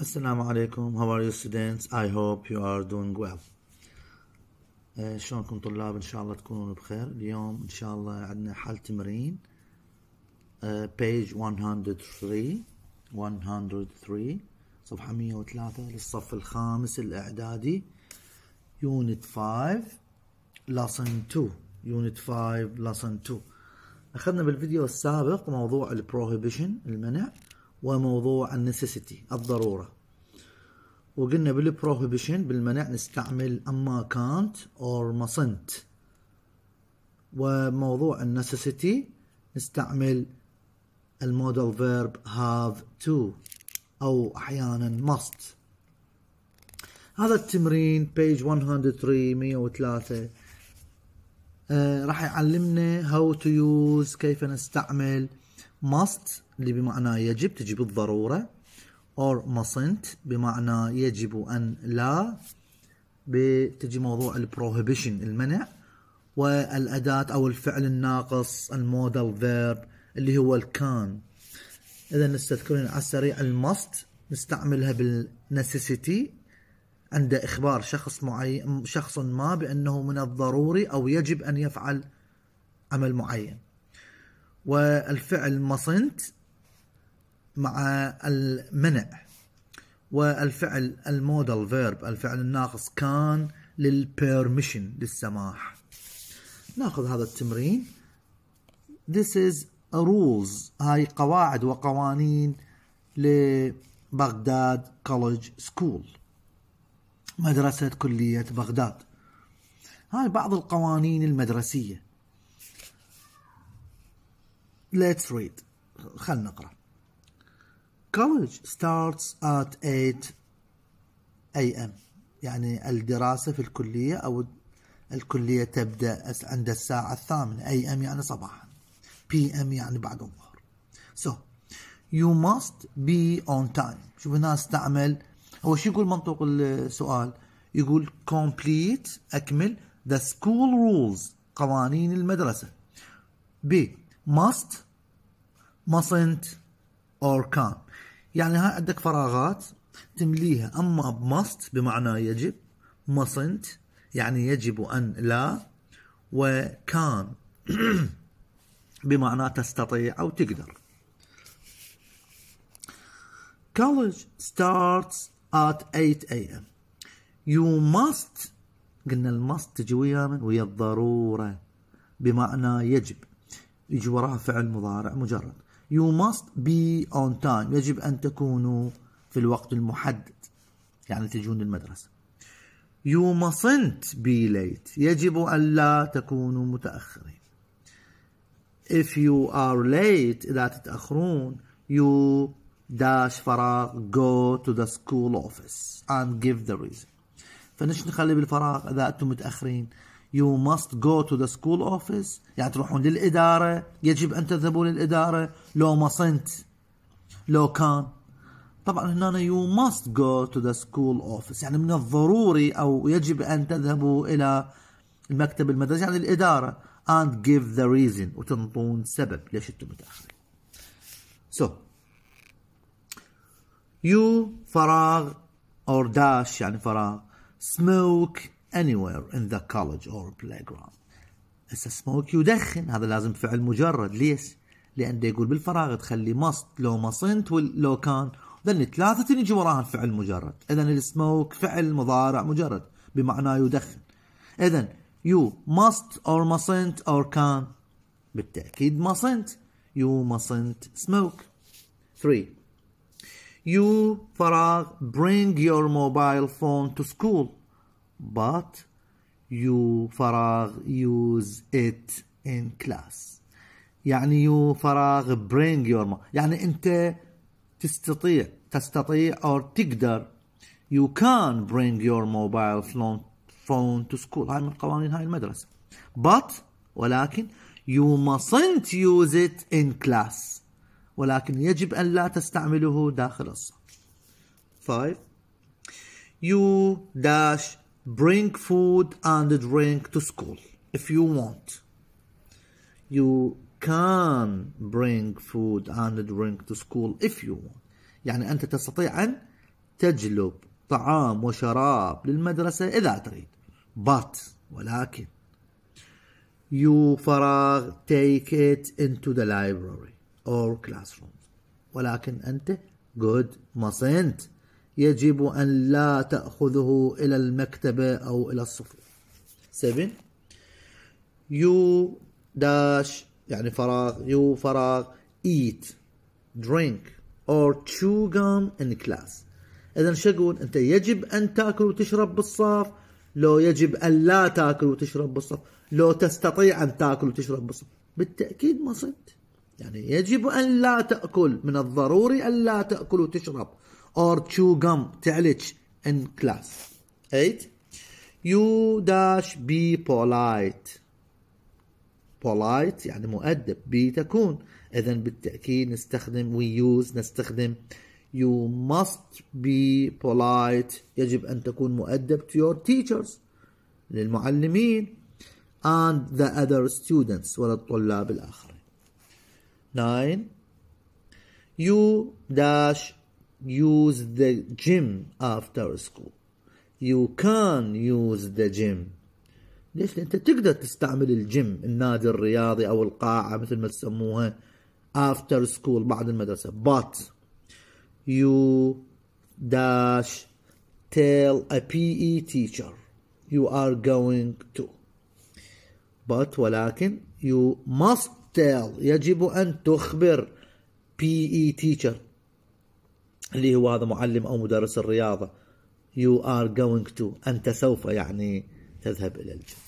السلام عليكم how are you students? I hope you are doing well. Eh, شلونكم طلاب ان شاء الله تكونون بخير اليوم ان شاء الله عندنا حل تمرين eh, page 103 103 صفحة 103 للصف الخامس الاعدادي unit 5 lesson 2 unit 5 lesson 2 اخذنا بالفيديو السابق موضوع البروهيبيشن المنع وموضوع النسيسيتي الضرورة وقلنا بالبروهيبيشن بالمنع نستعمل أما كانت أو مصنت وموضوع النسيسيتي نستعمل المودال فيرب have to أو أحيانا must هذا التمرين page 103 103 آه راح يعلمنا how to use كيف نستعمل must اللي بمعنى يجب تجي بالضرورة or mustn't بمعنى يجب أن لا بتجي موضوع البروهيبيشن المنع والأداة أو الفعل الناقص المودال فيرب اللي هو الكان إذا نستذكرين على السريع المست نستعملها بالنسيسيتي عند إخبار شخص معين شخص ما بأنه من الضروري أو يجب أن يفعل عمل معين والفعل mustn't مع المنع والفعل المودال فيرب الفعل الناقص كان للبيرميشن للسماح ناخذ هذا التمرين This is a rules هاي قواعد وقوانين لبغداد كولج سكول مدرسة كلية بغداد هاي بعض القوانين المدرسية Let's read خلنا نقرأ college starts at 8 a.m. يعني الدراسة في الكلية أو الكلية تبدأ عند الساعة الثامنة a.m. يعني صباحا p.m. يعني بعد الظهر so you must be on time شوف هنا استعمل هو شو يقول منطوق السؤال يقول complete أكمل the school rules قوانين المدرسة b must mustn't or can يعني هاي عندك فراغات تمليها اما بمست بمعنى يجب مصنت يعني يجب ان لا وكان بمعنى تستطيع او تقدر college starts at 8 a.m. You must قلنا الماست تجي ويا من ويا الضرورة بمعنى يجب يجي وراها فعل مضارع مجرد You must be on time يجب أن تكونوا في الوقت المحدد يعني تجون المدرسة You mustn't be late يجب أن لا تكونوا متأخرين If you are late إذا تتأخرون You داش فراغ go to the school office and give the reason فنش نخلي بالفراغ إذا أنتم متأخرين you must go to the school office يعني تروحون للاداره يجب ان تذهبوا للاداره لو ما صنت لو كان طبعا هنا you must go to the school office يعني من الضروري او يجب ان تذهبوا الى المكتب المدرسي يعني الاداره and give the reason وتنطون سبب ليش انتم متاخرين. So you فراغ or dash يعني فراغ smoke anywhere in the college or playground a smoke يدخن هذا لازم فعل مجرد ليش؟ لأن يقول بالفراغ تخلي must لو ما صنت لو كان لأن ثلاثة يجي وراها فعل مجرد إذا السموك فعل مضارع مجرد بمعنى يدخن إذا you must or mustn't or can بالتأكيد mustn't you mustn't smoke 3 you فراغ bring your mobile phone to school but you فراغ use it in class يعني you فراغ bring your mom يعني أنت تستطيع تستطيع أو تقدر you can bring your mobile phone phone to school هاي من قوانين هاي المدرسة but ولكن you mustn't use it in class ولكن يجب أن لا تستعمله داخل الصف 5 you dash bring food and drink to school if you want. You can bring food and drink to school if you want. يعني أنت تستطيع أن تجلب طعام وشراب للمدرسة إذا تريد. But ولكن you فراغ take it into the library or classroom. ولكن أنت good mustn't يجب أن لا تأخذه إلى المكتبة أو إلى الصفوف 7 يو داش يعني فراغ يو فراغ eat drink or chew gum in class إذا شو أقول أنت يجب أن تأكل وتشرب بالصف لو يجب أن لا تأكل وتشرب بالصف لو تستطيع أن تأكل وتشرب بالصف بالتأكيد ما صدت يعني يجب أن لا تأكل من الضروري أن لا تأكل وتشرب or chew gum تعلج in class 8 you dash be polite polite يعني مؤدب تكون. اذا بالتاكيد نستخدم we use نستخدم you must be polite يجب ان تكون مؤدب to your teachers للمعلمين and the other students وللطلاب الاخرين 9 you dash use the gym after school you can use the gym ليش انت تقدر تستعمل الجيم النادي الرياضي او القاعه مثل ما تسموها after school بعد المدرسه but you dash tell a PE teacher you are going to but ولكن you must tell يجب أن تخبر PE teacher اللي هو هذا معلم أو مدرس الرياضة you are going to أنت سوف يعني تذهب إلى الجيم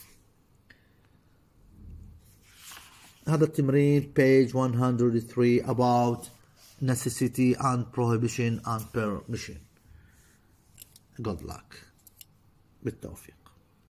هذا التمرين page 103 about necessity and prohibition and permission good luck بالتوفيق